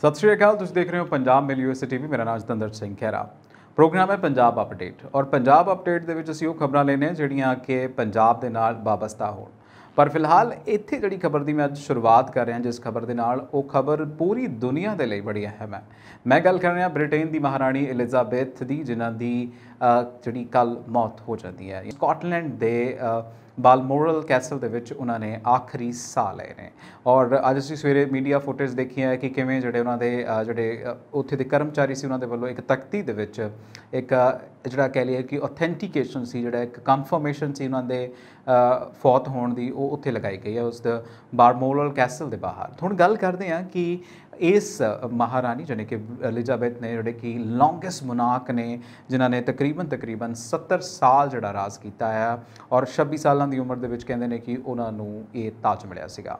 ਸਤਿ ਸ਼੍ਰੀ ਅਕਾਲ ਤੁਸੀਂ ਦੇਖ ਰਹੇ ਹੋ ਪੰਜਾਬ ਮੇਲ ਯੂਐਸ ਟੀਵੀ ਮੇਰਾ ਨਾਮ ਜਤਿੰਦਰ ਸਿੰਘ ਖੇਰਾ ਪ੍ਰੋਗਰਾਮ ਹੈ ਪੰਜਾਬ ਅਪਡੇਟ ਔਰ ਪੰਜਾਬ ਅਪਡੇਟ ਦੇ ਵਿੱਚ ਅਸੀਂ ਉਹ ਖਬਰਾਂ ਲੈਨੇ ਜਿਹੜੀਆਂ ਕਿ ਪੰਜਾਬ ਦੇ ਨਾਲ ਬਾਬਸਤਾ ਹੋਣ ਪਰ ਫਿਲਹਾਲ ਇੱਥੇ ਜਿਹੜੀ ਖਬਰ ਦੀ ਮੈਂ ਅੱਜ ਸ਼ੁਰੂਆਤ ਕਰ ਰਿਹਾ ਜਿਸ ਖਬਰ ਦੇ ਨਾਲ ਉਹ ਖਬਰ ਪੂਰੀ ਦੁਨੀਆ ਦੇ ਲਈ ਬੜੀ ਅਹਿਮ ਹੈ ਮੈਂ ਗੱਲ ਕਰ ਰਿਹਾ ਬ੍ਰਿਟੇਨ ਦੀ ਮਹਾਰਾਣੀ ਐਲਿਜ਼ਾਬੈਥ ਦੀ ਜਿਨ੍ਹਾਂ ਦੀ ਜਿਹੜੀ ਕੱਲ ਮੌਤ ਹੋ ਜਾਂਦੀ ਹੈ ਸਕਾਟਲੈਂਡ ਦੇ ਬਾਲਮੋਰਲ ਕੈਸਲ ਦੇ ਵਿੱਚ ਉਹਨਾਂ ਨੇ ਆਖਰੀ ਸਾਹ ਲਏ ਨੇ ਔਰ ਅੱਜ ਅਸੀਂ ਸਵੇਰੇ ਮੀਡੀਆ ਫੁਟੇਜ ਦੇਖੀ ਹੈ ਕਿ ਕਿਵੇਂ ਜਿਹੜੇ ਉਹਨਾਂ ਦੇ ਜਿਹੜੇ ਉੱਥੇ ਦੇ ਕਰਮਚਾਰੀ ਸੀ ਉਹਨਾਂ ਦੇ ਵੱਲੋਂ ਇੱਕ ਤਖਤੀ ਦੇ ਵਿੱਚ ਇੱਕ ਜਿਹੜਾ ਕਹਿ ਲਈਏ ਕਿ ਆਥੈਂਟੀਕੇਸ਼ਨ ਸੀ ਜਿਹੜਾ ਇੱਕ ਕਨਫਰਮੇਸ਼ਨ ਸੀ ਉਹਨਾਂ ਦੇ ਫੌਤ ਹੋਣ ਦੀ ਉਹ ਉੱਥੇ ਲਗਾਈ ਗਈ ਹੈ ਉਸ ਬਾਰਮੋਲਲ ਕੈਸਲ ਦੇ ਬਾਹਰ ਹੁਣ ਗੱਲ ਕਰਦੇ ਆ ਕਿ ਇਸ ਮਹਾਰਾਣੀ ਜਿਹਨੇ ਕਿ ਐਲਿਜ਼ਾਬੈਥ ਨੇ ਜਿਹੜੇ ਕਿ ਲੌਂਗੇਸਟ ਮਨਾਕ ਨੇ ਜਿਨ੍ਹਾਂ ਨੇ ਤਕਰੀਬਨ ਤਕਰੀਬਨ 70 ਸਾਲ ਜਿਹੜਾ ਰਾਜ ਕੀਤਾ ਹੈ ਔਰ 26 ਸਾਲਾਂ ਦੀ ਉਮਰ ਦੇ ਵਿੱਚ ਕਹਿੰਦੇ ਨੇ ਕਿ ਉਹਨਾਂ ਨੂੰ ਇਹ ਤਾਜ ਮਿਲਿਆ ਸੀਗਾ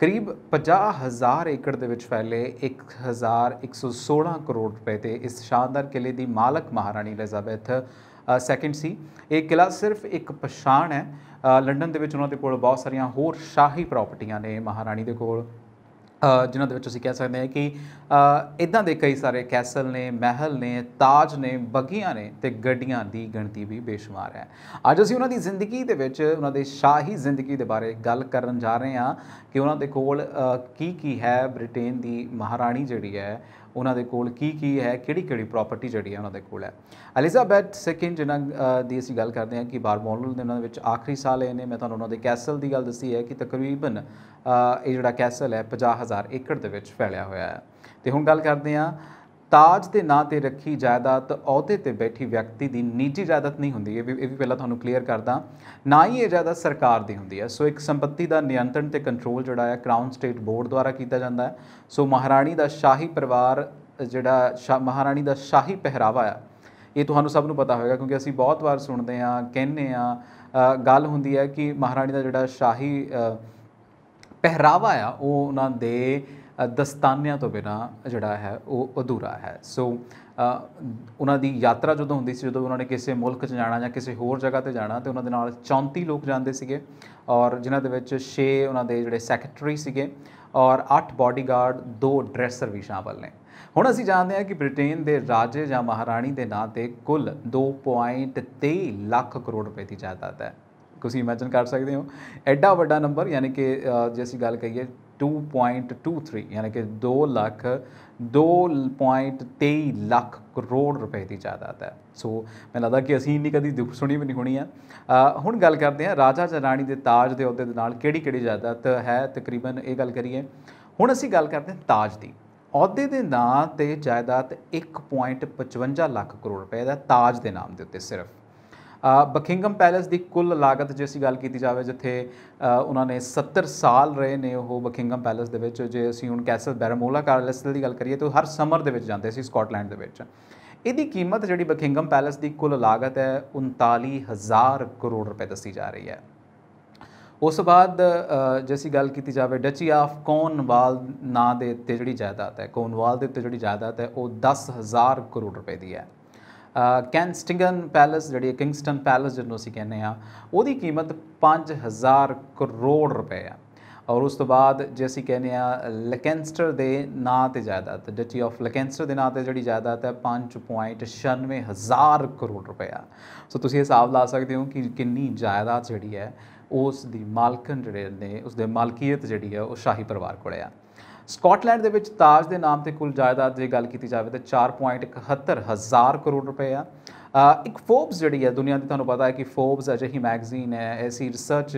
ਕਰੀਬ 50000 ਏਕੜ ਦੇ ਵਿੱਚ ਫੈਲੇ 1116 ਕਰੋੜ ਰੁਪਏ ਤੇ ਇਸ ਸ਼ਾਨਦਾਰ ਕਿਲੇ ਦੀ ਮਾਲਕ ਮਹਾਰਾਣੀ ਐਲਿਜ਼ਾਬੈਥ ਸੈਕੰਡ ਸੀ ਇਹ ਕਿਲਾ ਸਿਰਫ ਇੱਕ ਪਛਾਣ ਹੈ ਲੰਡਨ ਦੇ ਵਿੱਚ ਉਹਨਾਂ ਦੇ ਕੋਲ ਬਹੁਤ ਸਾਰੀਆਂ ਹੋਰ ਸ਼ਾਹੀ ਪ੍ਰਾਪਰਟੀਆਂ ਨੇ ਮਹਾਰਾਣੀ ਦੇ ਕੋਲ ਜਿਨ੍ਹਾਂ ਦੇ ਵਿੱਚ ਅਸੀਂ ਕਹਿ ਸਕਦੇ ਹਾਂ ਕਿ ਇਦਾਂ ਦੇ ਕਈ ਸਾਰੇ ਕੈਸਲ ਨੇ ਮਹਿਲ ਨੇ ਤਾਜ ਨੇ ਬਗੀਆਂ ਨੇ ਤੇ ਗੱਡੀਆਂ ਦੀ ਗਿਣਤੀ ਵੀ ਬੇਸ਼ੁਮਾਰ ਹੈ ਅੱਜ ਅਸੀਂ ਉਹਨਾਂ ਦੀ ਜ਼ਿੰਦਗੀ ਦੇ ਵਿੱਚ ਉਹਨਾਂ ਦੇ ਸ਼ਾਹੀ ਜ਼ਿੰਦਗੀ ਦੇ ਬਾਰੇ ਗੱਲ ਕਰਨ ਜਾ ਰਹੇ ਹਾਂ ਕਿ ਉਹਨਾਂ ਦੇ ਕੋਲ ਕੀ ਕੀ ਹੈ ਬ੍ਰਿਟੇਨ ਦੀ ਮਹਾਰਾਣੀ ਜਿਹੜੀ ਹੈ ਉਹਨਾਂ ਦੇ ਕੋਲ ਕੀ ਕੀ ਹੈ ਕਿਹੜੀ ਕਿਹੜੀ ਪ੍ਰਾਪਰਟੀ ਜਿਹੜੀ ਹੈ ਉਹਨਾਂ ਦੇ ਕੋਲ ਹੈ ਐਲਿਜ਼ਾਬੈਥ ਸੈਕਿੰਡ ਜਿਹਨਾਂ ਦੀ ਅਸੀਂ ਗੱਲ ਕਰਦੇ ਹਾਂ ਕਿ ਬਾਰਬੋਨਲ ਦੇ ਉਹਨਾਂ ਵਿੱਚ ਆਖਰੀ ਸਾਲ ਇਹ ਨੇ ਮੈਂ ਤੁਹਾਨੂੰ ਉਹਨਾਂ ਦੇ ਕੈਸਲ ਦੀ ਗੱਲ ਦੱਸੀ ਹੈ ਕਿ ਤਕਰੀਬਨ ਇਹ ਜਿਹੜਾ ਕੈਸਲ ਹੈ 50000 ਏਕੜ ਦੇ ਵਿੱਚ ਫੈਲਿਆ ਹੋਇਆ ਹੈ ਤੇ ਹੁਣ ਗੱਲ ਕਰਦੇ ਹਾਂ ਤਾਜ ਦੇ ਨਾਂ ਤੇ ਰੱਖੀ ਜਾਇਦਾਦ ਅਹੁਦੇ ਤੇ ਬੈਠੀ ਵਿਅਕਤੀ ਦੀ ਨਿੱਜੀ ਜਾਇਦਾਦ ਨਹੀਂ ਹੁੰਦੀ ਇਹ ਵੀ ਇਹ ਵੀ ਪਹਿਲਾਂ ਤੁਹਾਨੂੰ ਕਲੀਅਰ ਕਰਦਾ ਨਾ ਹੀ ਇਹ ਜਾਇਦਾਦ ਸਰਕਾਰ ਦੀ ਹੁੰਦੀ ਹੈ ਸੋ ਇੱਕ ਸੰਪਤੀ ਦਾ ਨਿਯੰਤਰਣ ਤੇ ਕੰਟਰੋਲ ਜਿਹੜਾ ਹੈ ਕਰਾਊਨ ਸਟੇਟ ਬੋਰਡ ਦੁਆਰਾ ਕੀਤਾ ਜਾਂਦਾ ਹੈ ਸੋ ਮਹਾਰਾਣੀ ਦਾ ਸ਼ਾਹੀ ਪਰਿਵਾਰ ਜਿਹੜਾ ਮਹਾਰਾਣੀ ਦਾ ਸ਼ਾਹੀ ਪਹਿਰਾਵਾ ਹੈ ਇਹ ਤੁਹਾਨੂੰ ਸਭ ਨੂੰ ਪਤਾ ਹੋਵੇਗਾ ਕਿਉਂਕਿ ਅਸੀਂ ਬਹੁਤ ਵਾਰ ਸੁਣਦੇ ਆ ਕਹਿੰਨੇ ਆ ਗੱਲ ਹੁੰਦੀ ਹੈ ਕਿ ਮਹਾਰਾਣੀ ਦਾ ਜਿਹੜਾ ਸ਼ਾਹੀ ਪਹਿਰਾਵਾ ਆ ਉਹ ਉਹਨਾਂ ਦੇ ਦਸਤਾਨਿਆਂ ਤੋਂ ਬਿਨਾ ਜਿਹੜਾ ਹੈ ਉਹ ਅਧੂਰਾ ਹੈ ਸੋ ਉਹਨਾਂ ਦੀ ਯਾਤਰਾ ਜਦੋਂ ਹੁੰਦੀ ਸੀ ਜਦੋਂ ਉਹਨਾਂ ਨੇ ਕਿਸੇ ਮੁਲਕ 'ਚ ਜਾਣਾ ਜਾਂ ਕਿਸੇ ਹੋਰ ਜਗ੍ਹਾ ਤੇ ਜਾਣਾ ਤੇ ਉਹਨਾਂ ਦੇ ਨਾਲ 34 ਲੋਕ ਜਾਂਦੇ ਸੀਗੇ ਔਰ ਜਿਨ੍ਹਾਂ ਦੇ ਵਿੱਚ 6 ਉਹਨਾਂ ਦੇ ਜਿਹੜੇ ਸੈਕਟਰੀ ਸੀਗੇ ਔਰ 8 ਬਾਡੀਗਾਰਡ 2 ਡਰੈਸਰ ਵੀ ਸ਼ਾਮਲ ਨੇ ਹੁਣ ਅਸੀਂ ਜਾਣਦੇ ਹਾਂ ਕਿ ਬ੍ਰਿਟੇਨ ਦੇ ਰਾਜੇ ਜਾਂ ਮਹਾਰਾਣੀ ਦੇ ਨਾਂ ਤੇ ਕੁੱਲ 2.23 ਲੱਖ ਕਰੋੜ ਰੁਪਏ ਦੀ ਜਾਇਦਾਦ ਹੈ ਤੁਸੀਂ ਇਮੇਜਿਨ ਕਰ ਸਕਦੇ ਹੋ ਐਡਾ ਵੱਡਾ ਨੰਬਰ ਯਾਨੀ ਕਿ ਜੇ ਅਸੀਂ ਗੱਲ ਕਰੀਏ 2.23 ਯਾਨੀ ਕਿ 2 ਲੱਖ 2.23 ਲੱਖ ਕਰੋੜ ਰੁਪਏ ਦੀ ਜਾਇਦਾਦ ਹੈ ਸੋ ਮੈਨੂੰ ਲੱਗਦਾ ਕਿ ਅਸੀਂ ਇੰਨੀ ਕਦੀ ਦੁੱਖ ਸੁਣੀ ਵੀ ਨਹੀਂ ਹੋਣੀ ਆ ਹੁਣ ਗੱਲ ਕਰਦੇ ਹਾਂ ਰਾਜਾ ਜਾਂ ਰਾਣੀ ਦੇ ਤਾਜ ਦੇ ਅਹੁਦੇ ਦੇ ਨਾਲ ਕਿਹੜੀ ਕਿਹੜੀ ਜਾਇਦਾਦ ਹੈ ਤਕਰੀਬਨ ਇਹ ਗੱਲ ਕਰੀਏ ਹੁਣ ਅਸੀਂ ਗੱਲ ਕਰਦੇ ਹਾਂ ਤਾਜ ਦੀ ਅਹੁਦੇ ਦੇ ਨਾਂ ਤੇ ਜਾਇਦਾਦ 1.55 ਲੱਖ ਕਰੋੜ ਰੁਪਏ ਦਾ ਤਾਜ ਦੇ ਨਾਮ ਦੇ ਉੱਤੇ ਸਿਰਫ ਬਕਿੰਗਮ ਪੈਲੇਸ ਦੀ ਕੁੱਲ ਲਾਗਤ ਜੇ ਅਸੀਂ ਗੱਲ ਕੀਤੀ ਜਾਵੇ ਜਿੱਥੇ ਉਹਨਾਂ ਨੇ 70 ਸਾਲ ਰਹੇ ਨੇ ਉਹ ਬਕਿੰਗਮ ਪੈਲੇਸ ਦੇ ਵਿੱਚ ਜੇ ਅਸੀਂ ਹੁਣ ਕੈਸਲ ਬੈਰਮੋਲਾ ਕਾਰਲਸਲ ਦੀ ਗੱਲ ਕਰੀਏ ਤਾਂ ਹਰ ਸਮਰ ਦੇ ਵਿੱਚ ਜਾਂਦੇ ਸੀ ਸਕਾਟਲੈਂਡ ਦੇ ਵਿੱਚ ਇਹਦੀ ਕੀਮਤ ਜਿਹੜੀ ਬਕਿੰਗਮ ਪੈਲੇਸ ਦੀ ਕੁੱਲ ਲਾਗਤ ਹੈ 39000 ਕਰੋੜ ਰੁਪਏ ਦੱਸੀ ਜਾ ਰਹੀ ਹੈ ਉਸ ਬਾਅਦ ਜੈਸੀ ਗੱਲ ਕੀਤੀ ਜਾਵੇ ਡਚੀ ਆਫ ਕੋਨਵਾਲ ਨਾਂ ਦੇ ਉੱਤੇ ਜਿਹੜੀ ਜਾਇਦਾਦ ਹੈ ਕੋਨਵਾਲ ਦੇ ਉੱਤੇ ਜਿਹੜੀ ਜਾਇਦਾਦ ਹੈ ਉਹ 10000 ਕਰੋੜ ਰੁਪਏ ਦੀ ਹੈ ਕੈਂਸਟਿੰਗਨ ਪੈਲਸ ਜਿਹੜੀ ਕਿੰਗਸਟਨ ਪੈਲਸ ਜਿਹਨੂੰ ਅਸੀਂ ਕਹਿੰਦੇ ਆ ਉਹਦੀ ਕੀਮਤ 5000 ਕਰੋੜ ਰੁਪਏ ਆ ਔਰ ਉਸ ਤੋਂ ਬਾਅਦ ਜੇ ਅਸੀਂ ਕਹਿੰਦੇ ਆ ਲਕੈਂਸਟਰ ਦੇ ਨਾਂ ਤੇ ਜਾਇਦਾਦ ਡਿਟੀ ਆਫ ਲਕੈਂਸਟਰ ਦੇ ਨਾਂ ਤੇ ਜਿਹੜੀ ਜਾਇਦਾਦ ਹੈ 5.96 ਹਜ਼ਾਰ ਕਰੋੜ ਆ ਸੋ ਤੁਸੀਂ ਹਿਸਾਬ ਲਾ ਸਕਦੇ ਹੋ ਕਿ ਕਿੰਨੀ ਜਾਇਦਾਦ ਜਿਹੜੀ ਹੈ ਉਸ ਦੀ ਮਾਲਕਨ ਜਿਹੜੇ ਨੇ ਉਸ ਦੇ ਮਾਲਕੀਅਤ ਜਿਹੜੀ ਹੈ ਉਹ ਸ਼ਾਹੀ ਪਰਿਵਾਰ ਕੋਲ ਆ ਸਕਾਟਲੈਂਡ ਦੇ ਵਿੱਚ ਤਾਜ ਦੇ ਨਾਮ ਤੇ ਕੁੱਲ ਜਾਇਦਾਦ ਦੀ ਗੱਲ ਕੀਤੀ ਜਾਵੇ ਤਾਂ 4.71 ਹਜ਼ਾਰ ਕਰੋੜ ਰੁਪਏ ਆ ਇੱਕ ਫੋਰਬਸ ਜਿਹੜੀ ਹੈ ਦੁਨੀਆ ਦੀ ਤੁਹਾਨੂੰ ਪਤਾ ਹੈ ਕਿ ਫੋਰਬਸ ਅਜਿਹੀ ਮੈਗਜ਼ੀਨ ਹੈ ਐਸੀ ਰਿਸਰਚ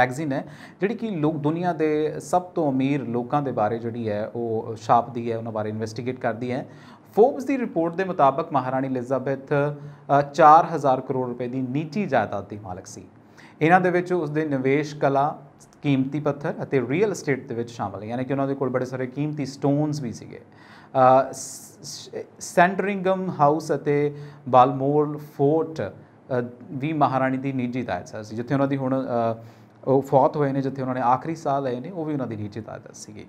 ਮੈਗਜ਼ੀਨ ਹੈ ਜਿਹੜੀ ਕਿ ਲੋਕ ਦੁਨੀਆ ਦੇ ਸਭ ਤੋਂ ਅਮੀਰ ਲੋਕਾਂ ਦੇ ਬਾਰੇ ਜਿਹੜੀ ਹੈ ਉਹ ਛਾਪਦੀ ਹੈ ਉਹਨਾਂ ਬਾਰੇ ਇਨਵੈਸਟੀਗੇਟ ਕਰਦੀ ਹੈ ਫੋਰਬਸ ਦੀ ਰਿਪੋਰਟ ਦੇ ਮੁਤਾਬਕ ਮਹਾਰਾਣੀ ਐਲਿਜ਼ਾਬੈਥ 4000 ਕਰੋੜ ਰੁਪਏ ਦੀ ਨੀਚੀ ਜਾਇਦਾਦ ਦੀ ਮਾਲਕ ਸੀ ਇਹਨਾਂ ਦੇ ਵਿੱਚ ਉਸ ਦੇ ਨਿਵੇਸ਼ ਕਲਾ ਕੀਮਤੀ ਪੱਥਰ ਅਤੇ ਰੀਅਲ ਏਸਟੇਟ ਦੇ ਵਿੱਚ ਸ਼ਾਮਲ ਹੈ ਯਾਨੀ ਕਿ ਉਹਨਾਂ ਦੇ ਕੋਲ ਬੜੇ ਸਾਰੇ ਕੀਮਤੀ ਸਟੋਨਸ ਵੀ ਸੀਗੇ ਸੈਂਟਰਿੰਗਮ ਹਾਊਸ ਅਤੇ ਬਾਲਮੋਰ ਫੋਰਟ ਵੀ ਮਹਾਰਾਣੀ ਦੀ ਨਿੱਜੀ ਦਾਇਰਾ ਸੀ ਜਿੱਥੇ ਉਹਨਾਂ ਦੀ ਹੁਣ ਉਹ ਫੌਤ ਹੋਏ ਨੇ ਜਿੱਥੇ ਉਹਨਾਂ ਨੇ ਆਖਰੀ ਸਾਹ ਲਏ ਨੇ ਉਹ ਵੀ ਉਹਨਾਂ ਦੀ ਨਿੱਜੀ ਦਾਇਰਾ ਸੀਗੀ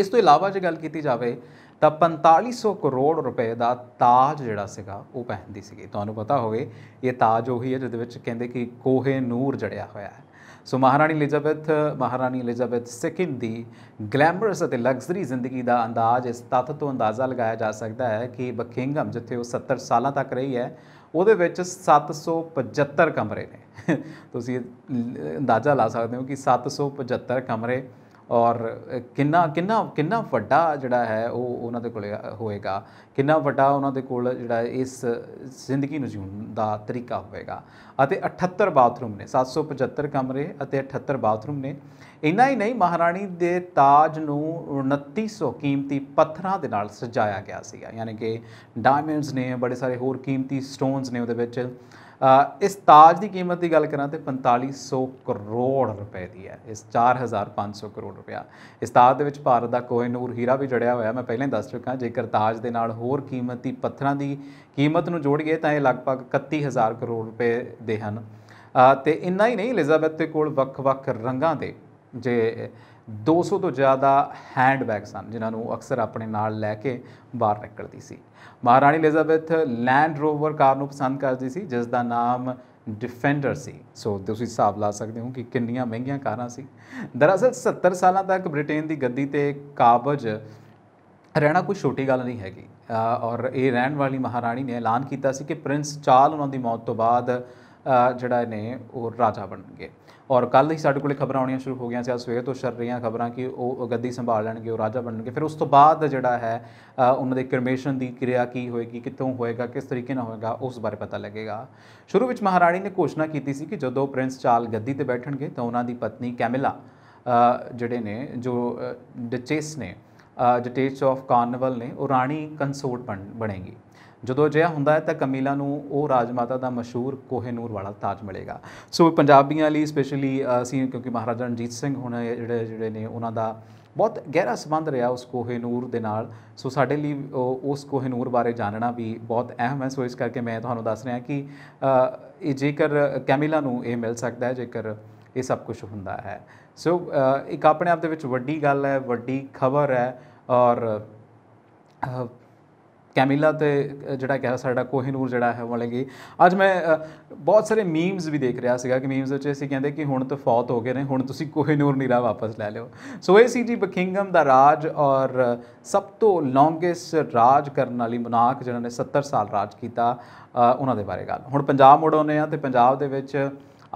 ਇਸ ਤੋਂ ਇਲਾਵਾ ਜੇ ਗੱਲ ਕੀਤੀ ਜਾਵੇ ਤਾਂ 4500 ਕਰੋੜ ਰੁਪਏ ਦਾ ਤਾਜ ਜਿਹੜਾ ਸੀਗਾ ਉਹ ਪਹਿਨਦੀ ਸੀਗੀ ਤੁਹਾਨੂੰ ਪਤਾ ਹੋਵੇ ਇਹ ਤਾਜ ਉਹੀ ਹੈ ਜਿਹਦੇ ਵਿੱਚ ਕਹਿੰਦੇ ਕਿ ਕੋਹੇ ਨੂਰ ਜੜਿਆ ਹੋਇਆ ਹੈ ਸੋ ਮਹਾਰਾਣੀ ਲਿਜ਼ਾਬੈਥ ਮਹਾਰਾਣੀ ਲਿਜ਼ਾਬੈਥ ਸੈਕਿੰਡ ਦੀ ਗਲੈਮਰਸ ਅਤੇ ਲਗਜ਼ਰੀ ਜ਼ਿੰਦਗੀ ਦਾ ਅੰਦਾਜ਼ ਇਸ ਤੱਥ ਤੋਂ ਅੰਦਾਜ਼ਾ ਲਗਾਇਆ ਜਾ ਸਕਦਾ ਹੈ ਕਿ ਬਕਿੰਗਮ ਜਿੱਥੇ ਉਹ 70 ਸਾਲਾਂ ਤੱਕ ਰਹੀ ਹੈ ਉਹਦੇ ਵਿੱਚ 775 ਕਮਰੇ ਨੇ ਤੁਸੀਂ ਅੰਦਾਜ਼ਾ ਲਾ ਸਕਦੇ ਹੋ ਕਿ 775 ਕਮਰੇ ਔਰ ਕਿੰਨਾ ਕਿੰਨਾ ਕਿੰਨਾ ਵੱਡਾ ਜਿਹੜਾ ਹੈ ਉਹ ਉਹਨਾਂ ਦੇ ਕੋਲ ਹੋਏਗਾ ਕਿੰਨਾ ਵੱਡਾ ਉਹਨਾਂ ਦੇ ਕੋਲ ਜਿਹੜਾ ਇਸ ਜ਼ਿੰਦਗੀ ਨੂੰ ਜੀਉਣ ਦਾ ਤਰੀਕਾ ਹੋਵੇਗਾ ਅਤੇ 78 ਬਾਥਰੂਮ ਨੇ 775 ਕਮਰੇ ਅਤੇ 78 ਬਾਥਰੂਮ ਨੇ ਇੰਨਾ ਹੀ ਨਹੀਂ ਮਹਾਰਾਣੀ ਦੇ ਤਾਜ ਨੂੰ 2900 ਕੀਮਤੀ ਪੱਥਰਾਂ ਦੇ ਨਾਲ ਸਜਾਇਆ ਗਿਆ ਸੀਗਾ ਯਾਨੀ ਕਿ ਡਾਇਮੰਡਸ ਨੇ ਬੜੇ ਸਾਰੇ ਹੋਰ ਕੀਮਤੀ ਸਟੋਨਸ ਨੇ ਉਹਦੇ ਵਿੱਚ ਇਸ ਤਾਜ ਦੀ ਕੀਮਤ ਦੀ ਗੱਲ ਕਰਾਂ ਤੇ 4500 ਕਰੋੜ ਰੁਪਏ ਦੀ ਹੈ ਇਸ 4500 ਕਰੋੜ ਰੁਪਿਆ ਇਸ ਤਾਜ ਦੇ ਵਿੱਚ ਭਾਰਤ ਦਾ ਕੋਹਿਨੂਰ ਹੀਰਾ ਵੀ ਜੜਿਆ ਹੋਇਆ ਮੈਂ ਪਹਿਲਾਂ ਹੀ ਦੱਸ ਚੁੱਕਾ ਜੇਕਰ ਤਾਜ ਦੇ ਨਾਲ ਹੋਰ ਕੀਮਤੀ ਪੱਥਰਾਂ ਦੀ ਕੀਮਤ ਨੂੰ ਜੋੜੀਏ ਤਾਂ ਇਹ ਲਗਭਗ 31000 ਕਰੋੜ ਰੁਪਏ ਦੇ ਹਨ ਤੇ ਇੰਨਾ ਹੀ ਨਹੀਂ ਐਲਿਜ਼ਾਬੈਥ ਦੇ ਕੋਲ ਵੱਖ-ਵੱਖ ਰੰਗਾਂ ਦੇ ਜੇ 200 ਤੋਂ ਜ਼ਿਆਦਾ ਹੈਂਡਬੈਗ ਸਨ ਜਿਨ੍ਹਾਂ ਨੂੰ ਅਕਸਰ ਆਪਣੇ ਨਾਲ ਲੈ ਕੇ ਬਾਹਰ ਨਿਕਲਦੀ ਸੀ ਮਹਾਰਾਣੀ ਐਲਿਜ਼ਾਬੈਥ ਲੈਂਡ ਰੋਵਰ ਕਾਰ ਨੂੰ ਪਸੰਦ ਕਰਦੀ ਸੀ ਜਿਸ ਦਾ ਨਾਮ ਡਿਫੈਂਡਰ ਸੀ ਸੋ ਤੁਸੀਂ ਹਿਸਾਬ ਲਾ ਸਕਦੇ ਹੋ ਕਿ ਕਿੰਨੀਆਂ ਮਹਿੰਗੀਆਂ ਕਾਰਾਂ ਸੀ ਦਰਅਸਲ 70 ਸਾਲਾਂ ਤੱਕ ਬ੍ਰਿਟੇਨ ਦੀ ਗੱਦੀ ਤੇ ਕਾਬਜ ਰਹਿਣਾ ਕੋਈ ਛੋਟੀ ਗੱਲ ਨਹੀਂ ਹੈਗੀ ਔਰ ਇਹ ਰਹਿਣ ਵਾਲੀ ਮਹਾਰਾਣੀ ਨੇ ਐਲਾਨ ਕੀਤਾ ਸੀ ਕਿ ਪ੍ਰਿੰਸ ਚਾਰਲ ਉਹਨਾਂ ਦੀ ਮੌਤ ਤੋਂ ਬਾਅਦ ਜਿਹੜਾ ਨੇ ਉਹ ਰਾਜਾ ਬਣਨਗੇ ਔਰ ਕੱਲ ਹੀ ਸਾਡੇ ਕੋਲੇ ਖਬਰਾਂ ਆਉਣੀਆਂ ਸ਼ੁਰੂ ਹੋ ਗਈਆਂ ਸੀ ਅੱਜ ਸਵੇਰ ਤੋਂ ਸ਼ਰ ਰਹੀਆਂ ਖਬਰਾਂ ਕਿ ਉਹ ਗੱਦੀ ਸੰਭਾਲ ਲੈਣਗੇ ਉਹ ਰਾਜਾ ਬਣਨਗੇ ਫਿਰ ਉਸ ਤੋਂ ਬਾਅਦ ਜਿਹੜਾ ਹੈ ਉਹਨਾਂ ਦੇ ਕਰਮੇਸ਼ਨ ਦੀ ਕਿਰਿਆ ਕੀ ਹੋਏਗੀ ਕਿੱਥੋਂ ਹੋਏਗਾ ਕਿਸ ਤਰੀਕੇ ਨਾਲ ਹੋਏਗਾ ਉਸ ਬਾਰੇ ਪਤਾ ਲੱਗੇਗਾ ਸ਼ੁਰੂ ਵਿੱਚ ਮਹਾਰਾਣੀ ਨੇ ਘੋਸ਼ਣਾ ਕੀਤੀ ਸੀ ਕਿ ਜਦੋਂ ਪ੍ਰਿੰਸ ਚਾਰਲ ਗੱਦੀ ਤੇ ਬੈਠਣਗੇ ਤਾਂ ਉਹਨਾਂ ਦੀ ਪਤਨੀ ਕੈਮਿਲਾ ਜਿਹੜੇ ਨੇ ਜੋ ਡਚੇਸ ਨੇ ਡਚੇਸ ਆਫ ਕਾਰਨਵਲ ਨੇ ਉਹ ਰਾਣੀ ਕੰਸੋਰਟ ਬਣੇਗੀ ਜਦੋਂ ਜਿਆ ਹੁੰਦਾ ਹੈ ਤਾਂ ਕਮੀਲਾ ਨੂੰ ਉਹ ਰਾਜਮਾਤਾ ਦਾ ਮਸ਼ਹੂਰ ਕੋਹੇਨੂਰ ਵਾਲਾ ਤਾਜ ਮਿਲੇਗਾ ਸੋ ਪੰਜਾਬੀਆਂ ਲਈ ਸਪੈਸ਼ਲੀ ਅਸੀਂ ਕਿਉਂਕਿ ਮਹਾਰਾਜਾ ਰਣਜੀਤ ਸਿੰਘ ਹੁਣ ਜਿਹੜੇ ਜਿਹੜੇ ਨੇ ਉਹਨਾਂ ਦਾ ਬਹੁਤ ਗਹਿਰਾ ਸੰਬੰਧ ਰਿਹਾ ਉਸ ਕੋਹੇਨੂਰ ਦੇ ਨਾਲ ਸੋ ਸਾਡੇ ਲਈ ਉਸ ਕੋਹੇਨੂਰ ਬਾਰੇ ਜਾਣਨਾ ਵੀ ਬਹੁਤ ਅਹਿਮ ਹੈ ਸੋ ਇਸ ਕਰਕੇ ਮੈਂ ਤੁਹਾਨੂੰ ਦੱਸ ਰਿਹਾ ਕਿ ਇਹ ਜੇਕਰ ਕੈਮੀਲਾ ਨੂੰ ਇਹ ਮਿਲ ਸਕਦਾ ਹੈ ਜੇਕਰ ਇਹ ਸਭ ਕੁਝ ਹੁੰਦਾ ਹੈ ਸੋ ਇੱਕ ਆਪਣੇ ਆਪ ਦੇ ਵਿੱਚ ਵੱਡੀ ਗੱਲ ਹੈ ਵੱਡੀ ਖਬਰ ਹੈ ਔਰ ਕੈਮਿਲਾ ਤੇ ਜਿਹੜਾ ਕਿਹਾ ਸਾਡਾ ਕੋਹਿਨੂਰ ਜਿਹੜਾ ਹੈ ਉਹ ਲੱਗੀ ਅੱਜ ਮੈਂ ਬਹੁਤ ਸਾਰੇ ਮੀਮਸ ਵੀ ਦੇਖ ਰਿਹਾ ਸੀਗਾ ਕਿ ਮੀਮਸ ਵਿੱਚ ਅਸੀਂ ਕਹਿੰਦੇ ਕਿ ਹੁਣ ਤਾਂ ਫੌਤ ਹੋ ਗਏ ਨੇ ਹੁਣ ਤੁਸੀਂ ਕੋਹਿਨੂਰ ਨੀਰਾ ਵਾਪਸ ਲੈ ਲਿਓ ਸੋ ਇਹ ਸੀ ਜੀ ਬਕਿੰਗਮ ਦਾ ਰਾਜ ਔਰ ਸਭ ਤੋਂ ਲੌਂਗੇਸਟ ਰਾਜ ਕਰਨ ਵਾਲੀ ਮਨਾਕ ਜਿਨ੍ਹਾਂ ਨੇ 70 ਸਾਲ ਰਾਜ ਕੀਤਾ ਉਹਨਾਂ ਦੇ ਬਾਰੇ ਗੱਲ ਹੁਣ ਪੰਜਾਬ ਮੋੜਾਉਨੇ ਆ ਤੇ ਪੰਜਾਬ ਦੇ ਵਿੱਚ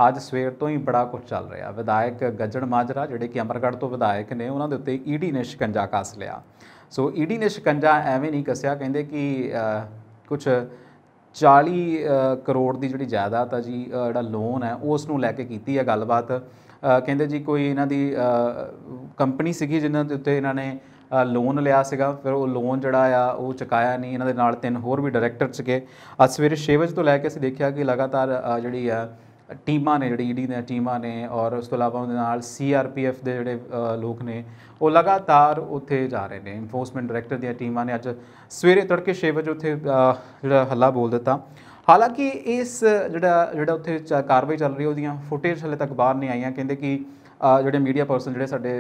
ਅੱਜ ਸਵੇਰ ਤੋਂ ਹੀ ਬੜਾ ਕੁਝ ਚੱਲ ਰਿਹਾ ਵਿਧਾਇਕ ਗੱਜਣ ਮਾਜਰਾ ਜਿਹੜੇ ਕਿ ਅਮਰਗੜ੍ਹ ਤੋਂ ਵਿਧਾਇਕ ਨੇ ਉਹਨਾਂ ਦੇ ਉੱਤੇ ਈਡੀ ਨੇ ਸ਼ਿਕੰਜਾ ਕੱਸ ਲਿਆ ਸੋ ਈਡੀ ਨੇ ਸ਼ਿਕੰਜਾ ਐਵੇਂ ਨਹੀਂ ਕੱਸਿਆ ਕਹਿੰਦੇ ਕਿ ਕੁਝ 40 ਕਰੋੜ ਦੀ ਜਿਹੜੀ ਜਾਇਦਾਦ ਆ ਜੀ ਜਿਹੜਾ ਲੋਨ ਹੈ ਉਸ ਨੂੰ ਲੈ ਕੇ ਕੀਤੀ ਹੈ ਗੱਲਬਾਤ ਕਹਿੰਦੇ ਜੀ ਕੋਈ ਇਹਨਾਂ ਦੀ ਕੰਪਨੀ ਸੀਗੀ ਜਿਨ੍ਹਾਂ ਦੇ ਉੱਤੇ ਇਹਨਾਂ ਨੇ ਲੋਨ ਲਿਆ ਸੀਗਾ ਫਿਰ ਉਹ ਲੋਨ ਜਿਹੜਾ ਆ ਉਹ ਚੁਕਾਇਆ ਨਹੀਂ ਇਹਨਾਂ ਦੇ ਨਾਲ ਤਿੰਨ ਹੋਰ ਵੀ ਡਾਇਰੈਕਟਰ ਸੀਗੇ ਅੱਜ ਸਵੇਰੇ 6 ਵਜੇ ਤੋਂ ਲੈ ਕੇ ਅਸੀਂ ਦੇਖਿਆ ਕਿ ਲਗਾਤਾਰ ਜਿਹੜੀ ਆ ਟੀਮਾਂ ਨੇ ਜਿਹੜੀ ਈਡੀ ਦੀਆਂ ਟੀਮਾਂ ਨੇ ਔਰ ਉਸ ਤੋਂ ਇਲਾਵਾ ਉਹਦੇ ਨਾਲ ਸੀਆਰਪੀਐਫ ਦੇ ਜਿਹੜੇ ਲੋਕ ਨੇ ਉਹ ਲਗਾਤਾਰ ਉੱਥੇ ਜਾ ਰਹੇ ਨੇ ਇਨਫੋਰਸਮੈਂਟ ਡਾਇਰੈਕਟਰ ਦੀਆਂ ਟੀਮਾਂ ਨੇ ਅੱਜ ਸਵੇਰੇ ਤੜਕੇ 6 ਵਜੇ ਉੱਥੇ ਜਿਹੜਾ ਹੱਲਾ ਬੋਲ ਦਿੱਤਾ ਹਾਲਾਂਕਿ ਇਸ ਜਿਹੜਾ ਜਿਹੜਾ ਉੱਥੇ ਕਾਰਵਾਈ ਚੱਲ ਰਹੀ ਉਹਦੀਆਂ ਫੁਟੇਜ ਹਲੇ ਤੱਕ ਬਾਹਰ ਨਹੀਂ ਆਈਆਂ ਕਹਿੰਦੇ ਕਿ ਜਿਹੜੇ ਮੀਡੀਆ ਪਰਸਨ ਜਿਹੜੇ ਸਾਡੇ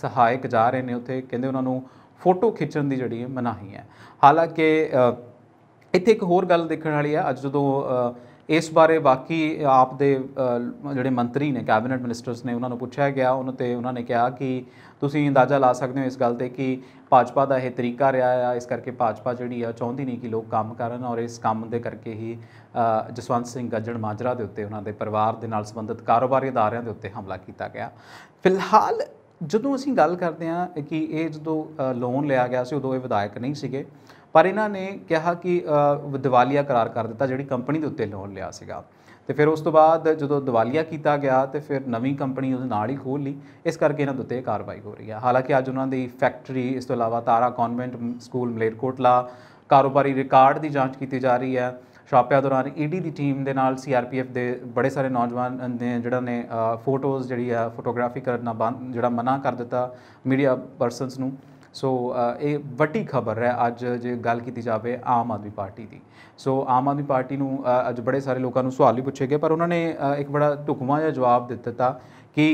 ਸਹਾਇਕ ਜਾ ਰਹੇ ਨੇ ਉੱਥੇ ਕਹਿੰਦੇ ਉਹਨਾਂ ਨੂੰ ਫੋਟੋ ਖਿੱਚਣ ਦੀ ਜਿਹੜੀ ਮਨਾਹੀ ਹੈ ਹਾਲਾਂਕਿ ਇੱਥੇ ਇੱਕ ਹੋਰ ਗੱਲ ਦੇਖਣ ਵਾਲੀ ਆ ਅੱਜ ਜਦੋਂ ਇਸ ਬਾਰੇ ਬਾਕੀ ਆਪ ਦੇ ਜਿਹੜੇ ਮੰਤਰੀ ਨੇ ਕੈਬਨਿਟ ਮਿਨਿਸਟਰਸ ਨੇ ਉਹਨਾਂ ਨੂੰ ਪੁੱਛਿਆ ਗਿਆ ਉਹਨਾਂ ਤੇ ਉਹਨਾਂ ਨੇ ਕਿਹਾ ਕਿ ਤੁਸੀਂ ਅੰਦਾਜ਼ਾ ਲਾ ਸਕਦੇ ਹੋ ਇਸ ਗੱਲ ਤੇ ਕਿ ਭਾਜਪਾ ਦਾ ਇਹ ਤਰੀਕਾ ਰਿਹਾ ਆ ਇਸ ਕਰਕੇ ਭਾਜਪਾ ਜਿਹੜੀ ਆ ਚਾਹੁੰਦੀ ਨਹੀਂ ਕਿ ਲੋਕ ਕੰਮ ਕਰਨ ਔਰ ਇਸ ਕੰਮ ਦੇ ਕਰਕੇ ਹੀ ਜਸਵੰਤ ਸਿੰਘ ਗੱਜਣ ਮਾਜਰਾ ਦੇ ਉੱਤੇ ਉਹਨਾਂ ਦੇ ਪਰਿਵਾਰ ਦੇ ਨਾਲ ਸੰਬੰਧਿਤ ਕਾਰੋਬਾਰੀ ਅਦਾਰਿਆਂ ਦੇ ਉੱਤੇ ਹਮਲਾ ਕੀਤਾ ਗਿਆ ਫਿਲਹਾਲ ਜਦੋਂ ਅਸੀਂ ਗੱਲ ਕਰਦੇ ਹਾਂ ਕਿ ਇਹ ਜਦੋਂ ਲੋਨ ਲਿਆ ਗਿਆ ਸੀ ਉਦੋਂ ਇਹ ਵਿਧਾਇਕ ਨਹੀਂ ਸੀਗੇ ਪਰ ਇਹਨਾਂ ਨੇ ਕਿਹਾ ਕਿ ਦਿਵਾਲੀਆ ਕਰਾਰ ਕਰ ਦਿੱਤਾ ਜਿਹੜੀ ਕੰਪਨੀ ਦੇ ਉੱਤੇ ਲੋਨ ਲਿਆ ਸੀਗਾ ਤੇ ਫਿਰ ਉਸ ਤੋਂ ਬਾਅਦ ਜਦੋਂ ਦਿਵਾਲੀਆ ਕੀਤਾ ਗਿਆ ਤੇ ਫਿਰ ਨਵੀਂ ਕੰਪਨੀ ਉਹਦੇ ਨਾਲ ਹੀ ਖੋਲ ਲਈ ਇਸ ਕਰਕੇ ਇਹਨਾਂ ਦੇ ਉੱਤੇ ਕਾਰਵਾਈ ਹੋ ਰਹੀ ਹੈ ਹਾਲਾਂਕਿ ਅੱਜ ਉਹਨਾਂ ਦੀ ਫੈਕਟਰੀ ਇਸ ਤੋਂ ਇਲਾਵਾ ਤਾਰਾ ਕਨਵੈਂਟ ਸਕੂਲ ਮਲੇਰਕੋਟਲਾ ਕਾਰੋਬਾਰੀ ਰਿਕਾਰਡ ਦੀ ਜਾਂਚ ਕੀਤੀ ਜਾ ਰਹੀ ਹੈ ਸ਼ਾਪਿਆ ਦੌਰਾਨ ਈਡੀ ਦੀ ਟੀਮ ਦੇ ਨਾਲ ਸੀਆਰਪੀਐਫ ਦੇ ਬੜੇ ਸਾਰੇ ਨੌਜਵਾਨ ਨੇ ਜਿਹੜਾ ਨੇ ਫੋਟੋਜ਼ ਜਿਹੜੀ ਆ ਫੋਟੋਗ੍ਰਾਫੀ ਕਰਨਾ ਜਿਹੜਾ ਮਨਾ ਕਰ ਦਿੱਤਾ ਮੀਡੀਆ ਪਰਸਨਸ ਨੂੰ ਸੋ ਇਹ ਵੱਡੀ ਖਬਰ ਹੈ ਅੱਜ ਜੇ ਗੱਲ ਕੀਤੀ ਜਾਵੇ ਆਮ ਆਦਮੀ ਪਾਰਟੀ ਦੀ ਸੋ ਆਮ ਆਦਮੀ ਪਾਰਟੀ ਨੂੰ ਅੱਜ ਬੜੇ ਸਾਰੇ ਲੋਕਾਂ ਨੂੰ ਸਵਾਲ ਵੀ ਪੁੱਛੇ ਗਏ ਪਰ ਉਹਨਾਂ ਨੇ ਇੱਕ ਬੜਾ ਢੁਕਵਾਂ ਜਿਹਾ ਜਵਾਬ ਦਿੱਤਾ ਕਿ